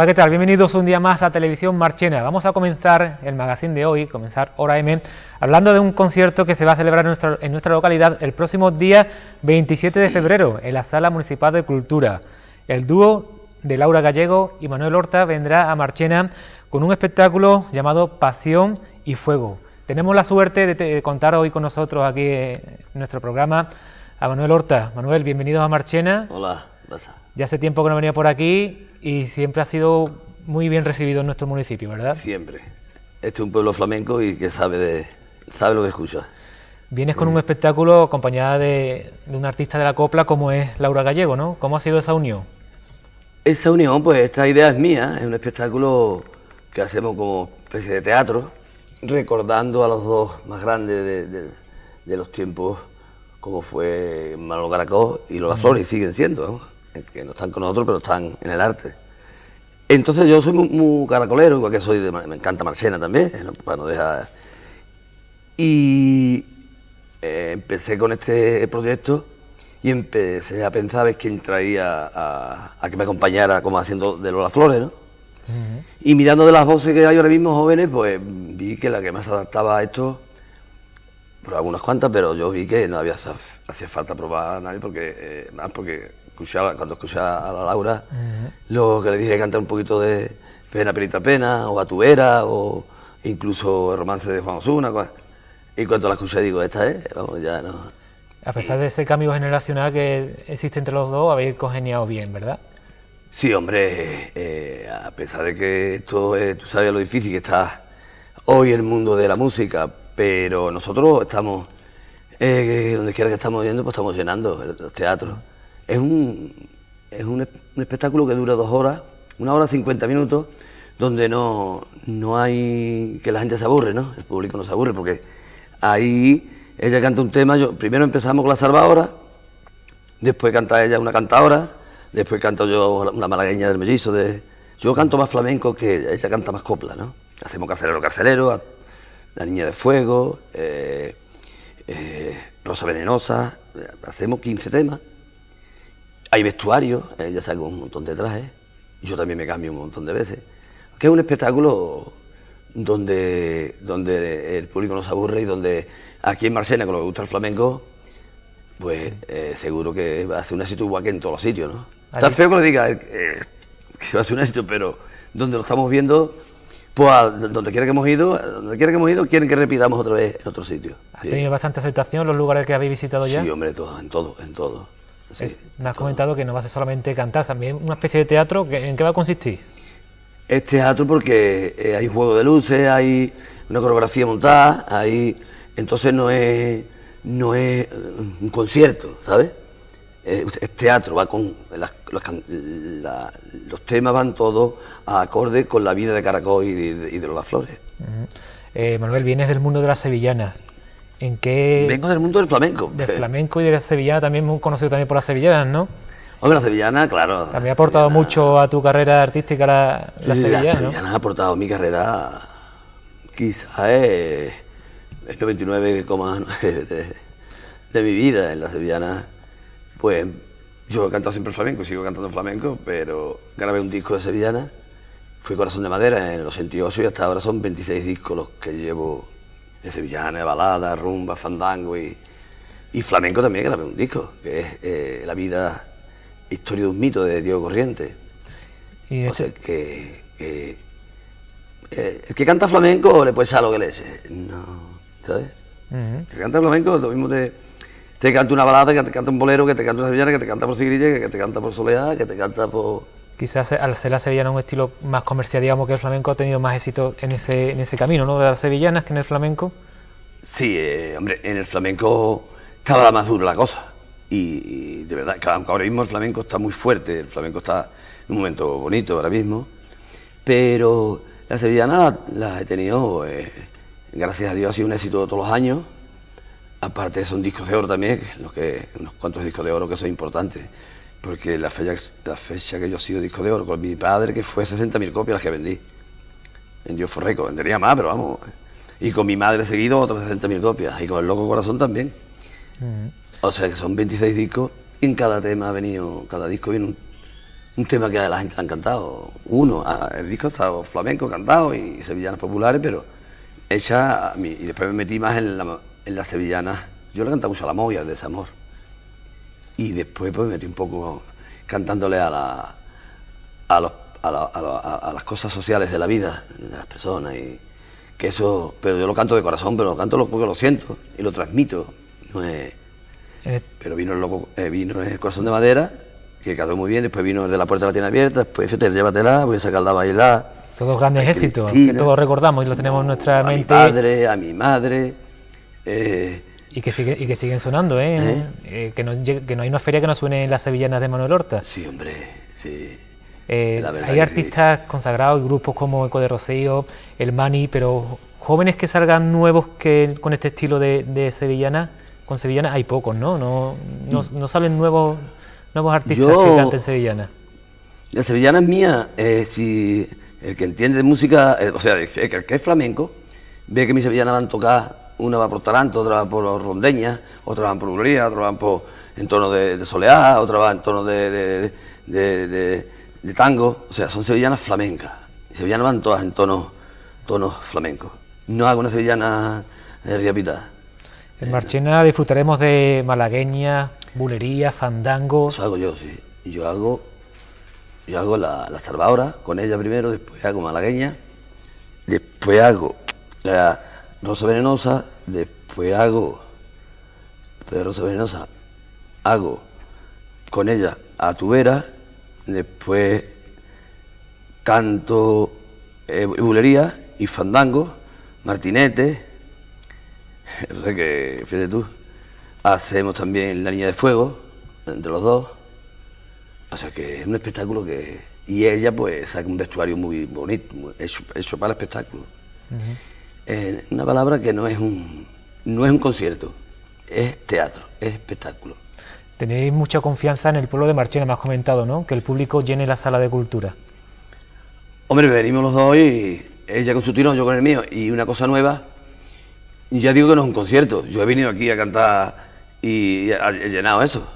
Hola, ¿qué tal? Bienvenidos un día más a Televisión Marchena. Vamos a comenzar el magazine de hoy, comenzar Hora M, hablando de un concierto que se va a celebrar en nuestra, localidad el próximo día 27 de febrero en la Sala Municipal de Cultura. El dúo de Laura Gallego y Manuel Horta vendrá a Marchena con un espectáculo llamado Pasión y Fuego. Tenemos la suerte de, contar hoy con nosotros aquí eh, en nuestro programa a Manuel Horta. Manuel, bienvenidos a Marchena. Hola, pasa. Ya hace tiempo que no venía por aquí y siempre ha sido muy bien recibido en nuestro municipio, ¿verdad? Siempre. Este es un pueblo flamenco y que sabe, de, sabe lo que escucha. Vienes con un espectáculo acompañada de, un artista de la copla como es Laura Gallego, ¿no? ¿Cómo ha sido esa unión? Esa unión, pues esta idea es mía, es un espectáculo que hacemos como especie de teatro, recordando a los dos más grandes de, los tiempos, como fue Manolo Caracó y Lola Flores, y siguen siendo. ¿no? Eh, que no están con nosotros, pero están en el arte. Entonces yo soy muy, caracolero, igual que soy me encanta Marcena también, para Y eh, empecé con este proyecto y empecé a pensar a quién traía a, que me acompañara como haciendo de Lola Flores, ¿no? Y mirando de las voces que hay ahora mismo jóvenes, pues vi que la que más adaptaba a esto, por algunas cuantas, pero yo vi que no había hacía falta probar a nadie porque eh, más porque cuando escuchaba a la Laura, ...lo que le dije cantar un poquito de Pena, Perita, Pena, o Atuera o incluso el romance de Juan Osuna. Y cuando la escuché digo, esta es, vamos, ya no. A pesar de ese cambio generacional que existe entre los dos, habéis congeniado bien, ¿verdad? Sí, hombre, eh, a pesar de que esto, eh, tú sabes lo difícil que está hoy el mundo de la música, pero nosotros estamos, eh, donde quiera que estamos yendo, pues estamos llenando los teatros es un, espectáculo que dura dos horas, una hora cincuenta minutos, donde no, hay que la gente se aburre, ¿no? El público no se aburre porque ahí ella canta un tema, yo primero empezamos con la salvadora, después canta ella una cantadora, después canto yo una malagueña del mellizo, de, yo canto más flamenco que ella, canta más copla, ¿no? Hacemos carcelero, carcelero, la niña de fuego, eh, eh, Rosa Venenosa, hacemos 15 temas hay vestuarios, eh, ya sale un montón de trajes, yo también me cambio un montón de veces. Que es un espectáculo donde, donde el público nos aburre y donde aquí en Marcena, que gusta el flamenco, pues eh, seguro que va a ser un éxito igual que en todos los sitios, ¿no? Está feo que le diga, eh, que va a ser un éxito, pero donde lo estamos viendo, pues donde quiera que hemos ido, donde quiera que hemos ido, quieren que repitamos otra vez en otro sitio. ¿Has tenido bastante aceptación los lugares que habéis visitado ya? Sí, hombre, todo, en todo, en todo. Eh, me has comentado que no vas a solamente cantar, también una especie de teatro. ¿En qué va a consistir? Es teatro porque eh, hay juego de luces, hay una coreografía montada, hay... entonces no es, no es eh, un concierto, ¿sabes? Es, teatro, va con los, temas van todos a acorde con la vida de Caracol y de, y las Flores. Manuel, vienes del mundo de las sevillanas en qué... Vengo del mundo del flamenco. Del flamenco y de la sevillana, también muy conocido también por las sevillanas, ¿no? Hombre, la sevillana, claro. También ha aportado mucho a tu carrera artística la, sevillana. La sevillana ha aportado a mi carrera quizá es eh, el 29,9 de, mi vida en la sevillana. Pues yo he cantado siempre flamenco, sigo cantando flamenco, pero grabé un disco de sevillana. Fui Corazón de Madera en los 88 y hasta ahora son 26 discos los que llevo de sevillana, balada, rumba, fandango y, y flamenco también que grabé un disco, que es eh, La vida, historia de un mito de Diego Corriente. ¿Y O sea, este- que, que eh, el que canta flamenco le puede ser lo que le es... no, ¿sabes? El que canta flamenco lo mismo te, te canta una balada, que te canta un bolero, que te canta una sevillana, que te canta por Sigrilla, que te canta por Soledad, que te canta por quizás al ser la sevillana un estilo más comercial, digamos, que el flamenco, ha tenido más éxito en ese, en ese camino, ¿no? De las sevillanas que en el flamenco. Sí, eh, hombre, en el flamenco estaba más dura la cosa. Y, de verdad, aunque ahora mismo el flamenco está muy fuerte, el flamenco está en un momento bonito ahora mismo, pero las sevillanas las, he tenido, eh, gracias a Dios, ha sido un éxito todos los años. Aparte son discos de oro también, los que, unos cuantos discos de oro que son importantes porque la fecha, la fecha que yo ha sido disco de oro con mi padre, que fue 60.000 copias las que vendí. Vendió Forreco, vendería más, pero vamos. Y con mi madre seguido otras 60.000 copias. Y con el Loco Corazón también. Mm. O sea que son 26 discos y en cada tema ha venido, cada disco viene un, tema que a la gente le ha encantado. Uno, ah, el disco ha estado flamenco, cantado y sevillanas populares, pero hecha. Y después me metí más en, la, en las sevillanas. Yo le cantado mucho a la Moya, de amor y después pues metí un poco cantándole a, la, a, los, a, las cosas sociales de la vida, de las personas. Y que eso, pero yo lo canto de corazón, pero lo canto lo siento y lo transmito. Eh. pero vino el, eh, el corazón de madera, que quedó muy bien, después vino el de la puerta la tienda abierta, después te llévatela, voy a sacar la bailar. Todos grandes éxitos, que todos recordamos y lo tenemos en nuestra mente. A mi padre, a mi madre. Eh, y que, sigue, y que siguen sonando, ¿eh? ¿Eh? eh que, no, hay una feria que no suene en las sevillanas de Manuel Horta. Sí, hombre, sí. Eh, hay artistas consagrados y grupos como Eco de Rocío, El Mani, pero jóvenes que salgan nuevos que con este estilo de, sevillana, con sevillana hay pocos, ¿no? No, mm. salen nuevos, nuevos artistas que canten sevillana. La sevillana es mía. si el que entiende música, o sea, el, que es flamenco, ve que mis sevillanas van a tocar una va por Taranto, otra va por Rondeña, otra va por bulería, otra va por, en tono de, soleada... otra va en torno de, tango. O sea, son sevillanas flamencas. Sevillanas van todas en tonos tonos flamencos. No hago una sevillana eh, riapitada. En Marchena disfrutaremos de malagueña, bulería, fandango. Eso hago yo, sí. Yo hago, yo hago la, salvadora con ella primero, después hago malagueña, después hago Rosa Venenosa, después hago, de Rosa Venenosa, hago con ella a tu después canto eh, bulería y fandango, martinete, o sea que, fíjate tú, hacemos también la niña de fuego, entre los dos, o sea que es un espectáculo que... Y ella pues saca un vestuario muy bonito, hecho, para el espectáculo. Eh, una palabra que no es un, no es un concierto, es teatro, es espectáculo. Tenéis mucha confianza en el pueblo de Marchena, me has comentado, ¿no? Que el público llene la sala de cultura. Hombre, venimos los dos y ella con su tiro, yo con el mío, y una cosa nueva. ya digo que no es un concierto, yo he venido aquí a cantar y he llenado eso.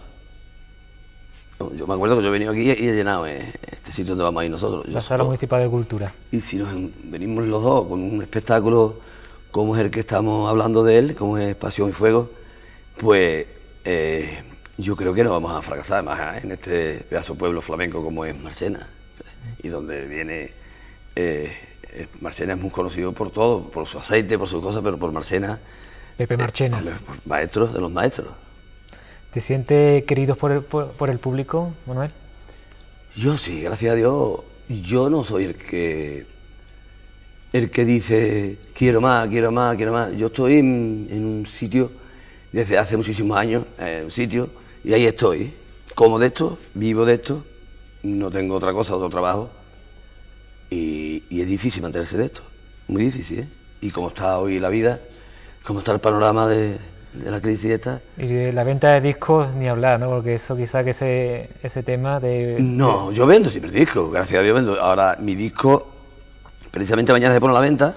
Yo me acuerdo que yo he venido aquí y he llenado eh, este sitio donde vamos a ir nosotros. La Sala Municipal de Cultura. Y si nos venimos los dos con un espectáculo como es el que estamos hablando de él, como es Pasión y Fuego, pues eh, yo creo que no vamos a fracasar más ¿eh? en este pedazo pueblo flamenco como es Marcena. Y donde viene. Marcena es muy conocido por todo, por su aceite, por sus cosas, pero por Marcena. Pepe Marchena. maestros de los maestros. ¿Te sientes querido por el, por, el público, Manuel? Yo sí, gracias a Dios. Yo no soy el que el que dice quiero más, quiero más, quiero más. Yo estoy en, un sitio desde hace muchísimos años, en eh, un sitio, y ahí estoy. Como de esto, vivo de esto, no tengo otra cosa, otro trabajo. Y, y es difícil mantenerse de esto, muy difícil. ¿eh? Y como está hoy la vida, como está el panorama de, de la crisis esta. Y de la venta de discos ni hablar, ¿no? Porque eso quizá que ese, ese tema de... No, yo vendo siempre discos, gracias a Dios vendo. Ahora, mi disco, precisamente mañana se pone a la venta,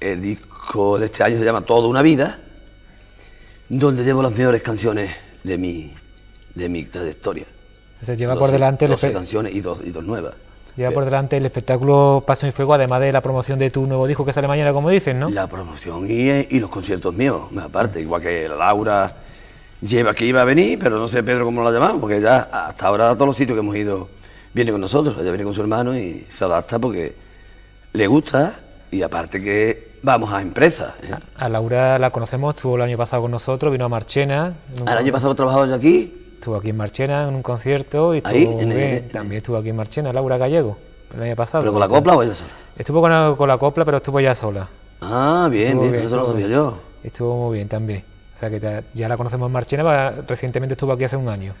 el disco de este año se llama Todo una vida, donde llevo las mejores canciones de mi, de mi trayectoria. Se lleva por delante... 12 canciones y dos, y dos nuevas. Lleva eh, por delante el espectáculo Paso y Fuego, además de la promoción de tu nuevo disco que sale mañana, como dices, ¿no? La promoción y, eh, los conciertos míos, aparte, igual que Laura lleva que iba a venir, pero no sé Pedro cómo la llamamos, porque ya hasta ahora a todos los sitios que hemos ido viene con nosotros, ella viene con su hermano y se adapta porque le gusta y aparte que vamos a empresas. ¿eh? A Laura la conocemos, estuvo el año pasado con nosotros, vino a Marchena. El año pasado trabajaba yo aquí Estuvo aquí en Marchena en un concierto y estuvo Ahí, también estuvo aquí en Marchena Laura Gallego el año pasado. ¿Pero con la copla o ella Estuvo con la, copla, pero estuvo ya sola. Ah, bien, bien, eso lo sabía yo. Estuvo muy bien también. O sea que ya la conocemos en Marchena, recientemente estuvo aquí hace un año.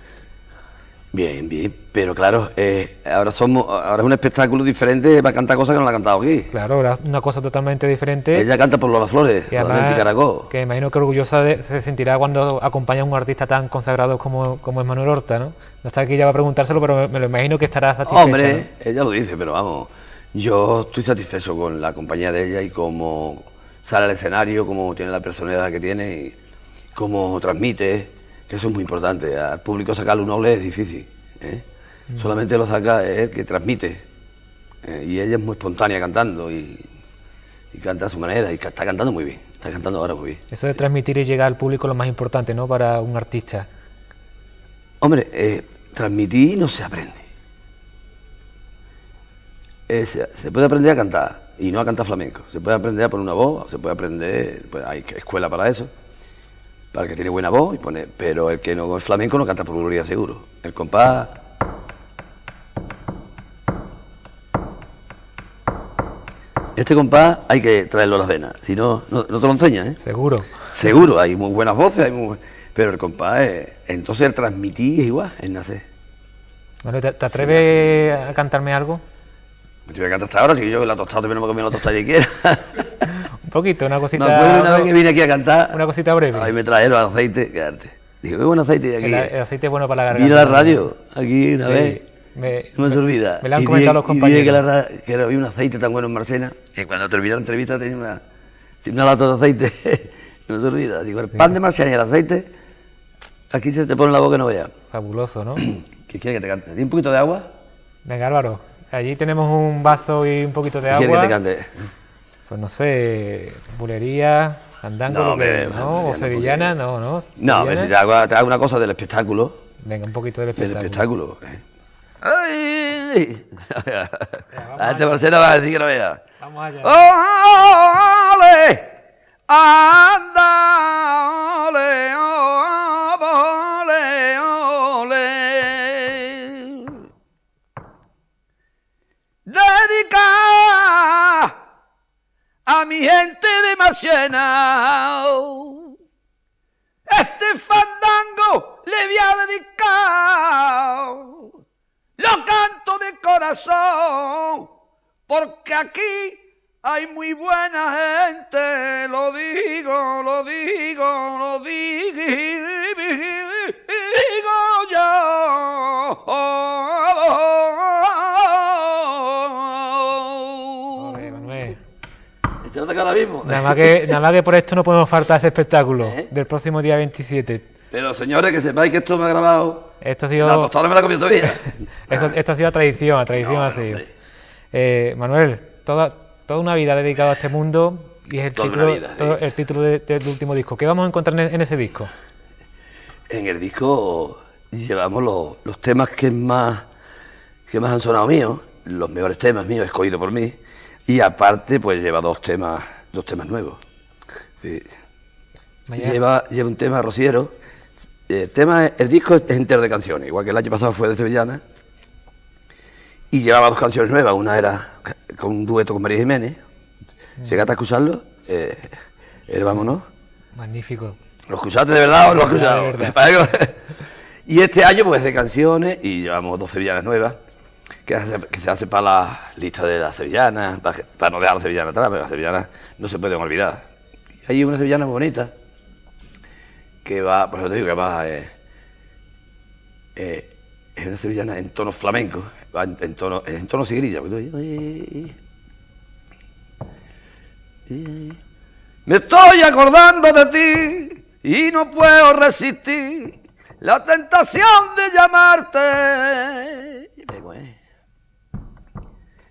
Bien, bien, pero claro, eh, ahora somos, ahora es un espectáculo diferente, va a cantar cosas que no la ha cantado aquí. Claro, una cosa totalmente diferente. Ella canta por Lola Flores, que Caracol. Que imagino que orgullosa se sentirá cuando acompaña a un artista tan consagrado como, como es Manuel Horta, ¿no? No está aquí ya va a preguntárselo, pero me, lo imagino que estará satisfecha. Hombre, ella lo dice, pero vamos, yo estoy satisfecho con la compañía de ella y cómo sale al escenario, cómo tiene la personalidad que tiene y cómo transmite eso es muy importante. Al público sacarle un noble es difícil. ¿eh? Mm. Solamente lo saca el que transmite. ¿eh? y ella es muy espontánea cantando y, canta a su manera y está cantando muy bien. Está cantando ahora muy bien. Eso de transmitir y llegar al público es lo más importante, ¿no? Para un artista. Hombre, eh, transmitir no se aprende. Se, puede aprender a cantar y no a cantar flamenco. Se puede aprender a poner una voz, se puede aprender, pues hay escuela para eso para el que tiene buena voz, y pone, pero el que no es flamenco no canta por gloria seguro. El compás... Este compás hay que traerlo a las venas, si no, no, te lo enseñas, ¿eh? Seguro. Seguro, hay muy buenas voces, hay pero el compás, entonces el transmitir es igual, es nacer. Bueno, ¿te, atreves a cantarme algo? Me voy a cantar hasta ahora, si yo la tostada también no me comí la tostada que quiera. poquito, una cosita. una vez que vine aquí a cantar. Una cosita breve. Ahí me trajeron aceite, qué arte. Digo, qué buen aceite de aquí. El, aceite es bueno para la garganta. Vine la radio, aquí una vez. Me, no me, me, se Me lo han comentado los compañeros. dije que, la, que, había un aceite tan bueno en Marcena, que cuando terminé la entrevista tenía una, tenía una lata de aceite. no se olvida. Digo, el pan de Marcena y el aceite, aquí se te pone la boca y no veas. Fabuloso, ¿no? ...que quieres que te cante? ¿Tiene un poquito de agua? Venga, Álvaro. Allí tenemos un vaso y un poquito de agua. ¿Quieres que te cante? Pues no sé, bulería, andango, no, ¿no? o sevillana, no, ¿no? No, te, hago, te, hago, una cosa del espectáculo. Venga, un poquito del espectáculo. Del espectáculo. Eh. ¡Ay! a este le va a decir que no vea. Vamos allá. Oh, ¡Ole! ¡Anda! ¡Ole! Oh, ¡Ole! ¡Ole! ¡Dedicado! mi gente de Este fandango le voy a dedicar, lo canto de corazón, porque aquí hay muy buena gente, lo digo, lo digo, lo digo yo. Nada más que, nada que por esto no podemos faltar ese espectáculo ¿Eh? del próximo día 27. Pero señores, que sepáis que esto me ha grabado. Esto ha sido. La tostada me la todavía. esto, ha sido tradición, a tradición ha sido. Eh, Manuel, toda, toda una vida dedicado a este mundo y es el título, del último disco. ¿Qué vamos a encontrar en, ese disco? En el disco llevamos los, temas que más, que más han sonado míos, los mejores temas míos escogidos por mí. Y aparte, pues lleva dos temas, dos temas nuevos. Lleva, lleva un tema rociero. El, tema, el disco es entero de canciones, igual que el año pasado fue de Sevillana. Y llevaba dos canciones nuevas. Una era con un dueto con María Jiménez. Mm. Se gata a acusarlo. Eh, el Vámonos. Magnífico. ¿Lo escuchaste de verdad o no lo y este año, pues de canciones, y llevamos dos sevillanas nuevas que, se hace para la lista de las sevillanas, para, no dejar la las atrás, pero las sevillanas no se pueden olvidar. hay una sevillana bonita que va, por eso te digo que va, eh, eh, es una sevillana en tono flamenco, en, tono, en tono sigrilla. Me estoy acordando de ti y no puedo resistir la tentación de llamarte.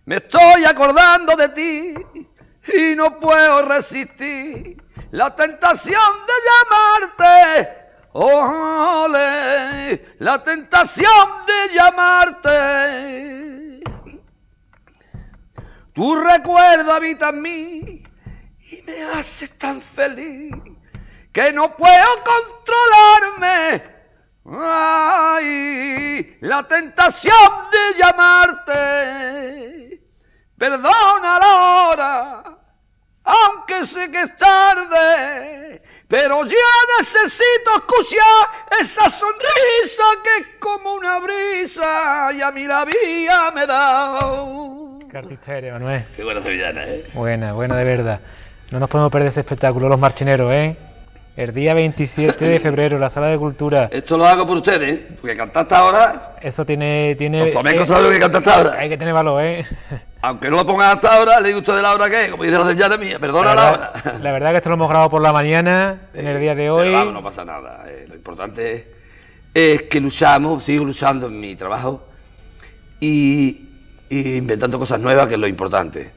Me estoy acordando de ti y no puedo resistir la tentación de llamarte. Ole, la tentación de llamarte. Tu recuerdo habita en mí y me haces tan feliz que no puedo controlarme. Ay, la tentación de llamarte, perdona la hora, aunque sé que es tarde, pero ya necesito escuchar esa sonrisa que es como una brisa y a mi la vida me da. Qué artista eres, Manuel. Qué buena ¿eh? Buena, buena de verdad. No nos podemos perder ese espectáculo, los marchineros, ¿eh? El día 27 de febrero, la Sala de Cultura. Esto lo hago por ustedes, ¿eh? porque hasta ahora. Eso tiene. tiene los flamencos saben lo que cantaste ahora. Hay que tener valor, ¿eh? Aunque no lo pongan hasta ahora, le digo usted de la hora que es, como dice la señora mía, perdona la, verdad, verdad que esto lo hemos grabado por la mañana, en el día de hoy. no pasa nada. Eh, lo importante es, que luchamos, sigo luchando en mi trabajo y, y inventando cosas nuevas, que es lo importante.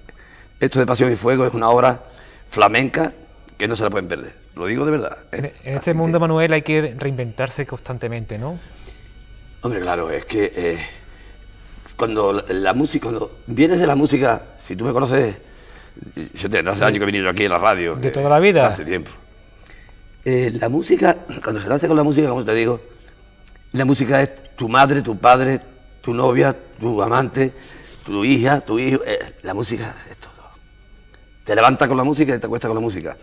Esto de Pasión y Fuego es una obra flamenca que no se la pueden perder, lo digo de verdad. ¿eh? En, este mundo, Manuel, hay que reinventarse constantemente, ¿no? Hombre, claro, es que eh, cuando la, música, cuando vienes de la música, si tú me conoces, hace años que he venido aquí a la radio. De eh, toda la vida. Hace tiempo. la música, cuando se nace con la música, como te digo, la música es tu madre, tu padre, tu novia, tu amante, tu hija, tu hijo. la música es todo. Te levantas con la música y te acuestas con la música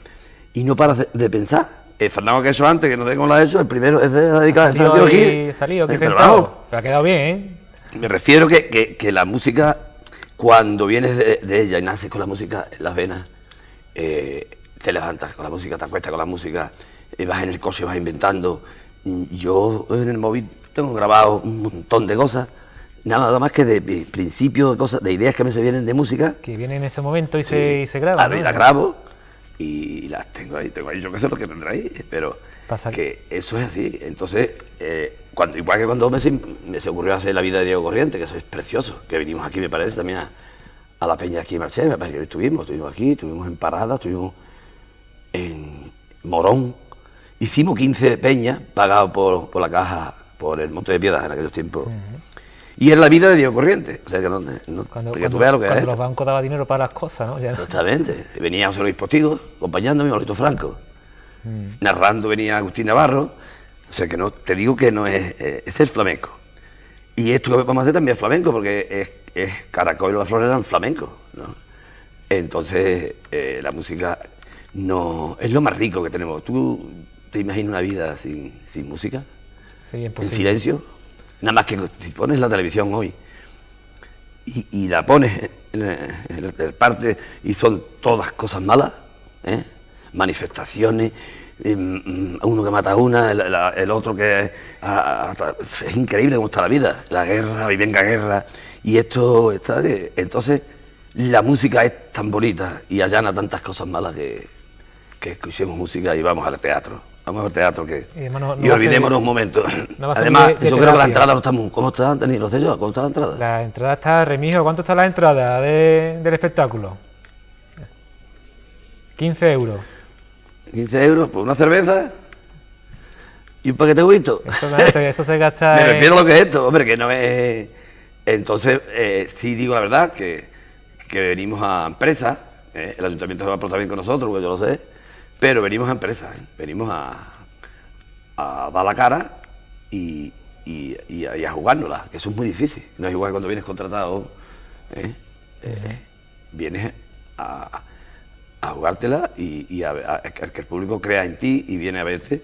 y no para de pensar. Eh, fernando que eso antes, que no tengo la de eso, el primero es dedicado a Sergio Salido, que ha quedado bien, ¿eh? Me refiero que, la música, cuando vienes de, ella y naces con la música en las venas, eh, te levantas con la música, te acuestas con la música, vas en el coche, vas inventando. Yo en el móvil tengo grabado un montón de cosas, nada más que de, principios, de cosas, de ideas que me se vienen de música. Que vienen en ese momento y, se, graban. a mí la grabo y las tengo ahí, tengo ahí, yo qué sé lo que tendrá ahí, pero que eso es así. Entonces, eh, cuando, igual que cuando me se, ocurrió hacer la vida de Diego Corriente, que eso es precioso, que vinimos aquí, me parece, también a, la peña aquí en Marsella, me parece que estuvimos, estuvimos aquí, estuvimos en Parada, estuvimos en Morón, hicimos 15 peñas pagados por, la caja, por el monte de piedras en aquellos tiempos. Y es la vida de Diego Corriente. O sea, que no, cuando, veas cuando los bancos daban dinero para las cosas, ¿no? Exactamente. Venía José Luis Postigo, acompañándome, Manolito Franco. Mm. Narrando venía Agustín Navarro. O sea, que no, te digo que no es, eh, es el flamenco. Y esto que vamos a hacer también es flamenco, porque es, es Caracol y la Flor eran flamenco, ¿no? Entonces, eh, la música no es lo más rico que tenemos. ¿Tú te imaginas una vida sin, sin música? Sí, ¿En silencio? Nada más que si pones la televisión hoy y, la pones en, el parte y son todas cosas malas, ¿eh? manifestaciones, em, mm, uno que mata a una, el, otro que... es increíble cómo está la vida, la guerra, y venga guerra, y esto está... Entonces, la música es tan bonita y allana tantas cosas malas que escuchemos música y vamos al teatro teatro que. Y, olvidémonos un momento. además, yo creo que la entrada no está muy. ¿Cómo está, Dani? No sé yo, ¿cómo está la entrada? La entrada está, remijo, ¿cuánto está la entrada de, del espectáculo? 15 euros. 15 euros por una cerveza y un paquete de huevito... Eso, eso, se gasta. Me refiero a lo que es esto, hombre, que no es. Entonces, eh, sí digo la verdad que, que venimos a empresa... Eh, el ayuntamiento se va a portar bien con nosotros, porque yo lo sé pero venimos a empresas, ¿eh? venimos a, a, dar la cara y, a, jugárnosla, que eso es muy difícil. No es igual que cuando vienes contratado, ¿eh? Eh, vienes a, a jugártela y, a, que el público crea en ti y viene a verte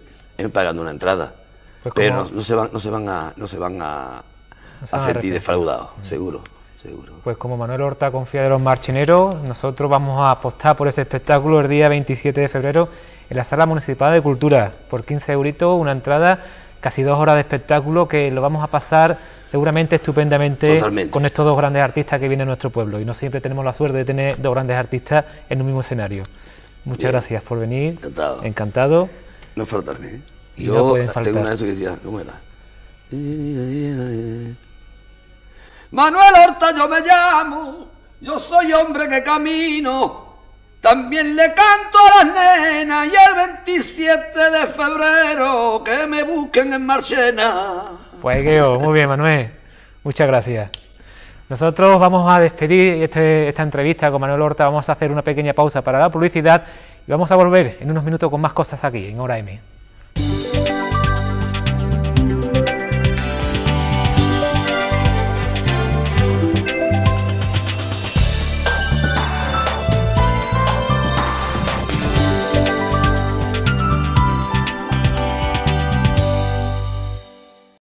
pagando una entrada. Pues Pero no, se van, no se van a, no se van a sentir defraudados, mm. seguro. Pues como Manuel Horta confía de los marchineros, nosotros vamos a apostar por ese espectáculo el día 27 de febrero en la Sala Municipal de Cultura, por 15 euritos, una entrada, casi dos horas de espectáculo que lo vamos a pasar seguramente estupendamente con estos dos grandes artistas que vienen a nuestro pueblo y no siempre tenemos la suerte de tener dos grandes artistas en un mismo escenario. Muchas gracias por venir. Encantado. Encantado. No ¿eh? Yo tengo una ¿cómo Manuel Horta yo me llamo, yo soy hombre que camino, también le canto a las nenas y el 27 de febrero que me busquen en Marchena. Pues que muy bien Manuel, muchas gracias. Nosotros vamos a despedir este, esta entrevista con Manuel Horta, vamos a hacer una pequeña pausa para la publicidad y vamos a volver en unos minutos con más cosas aquí en Hora M.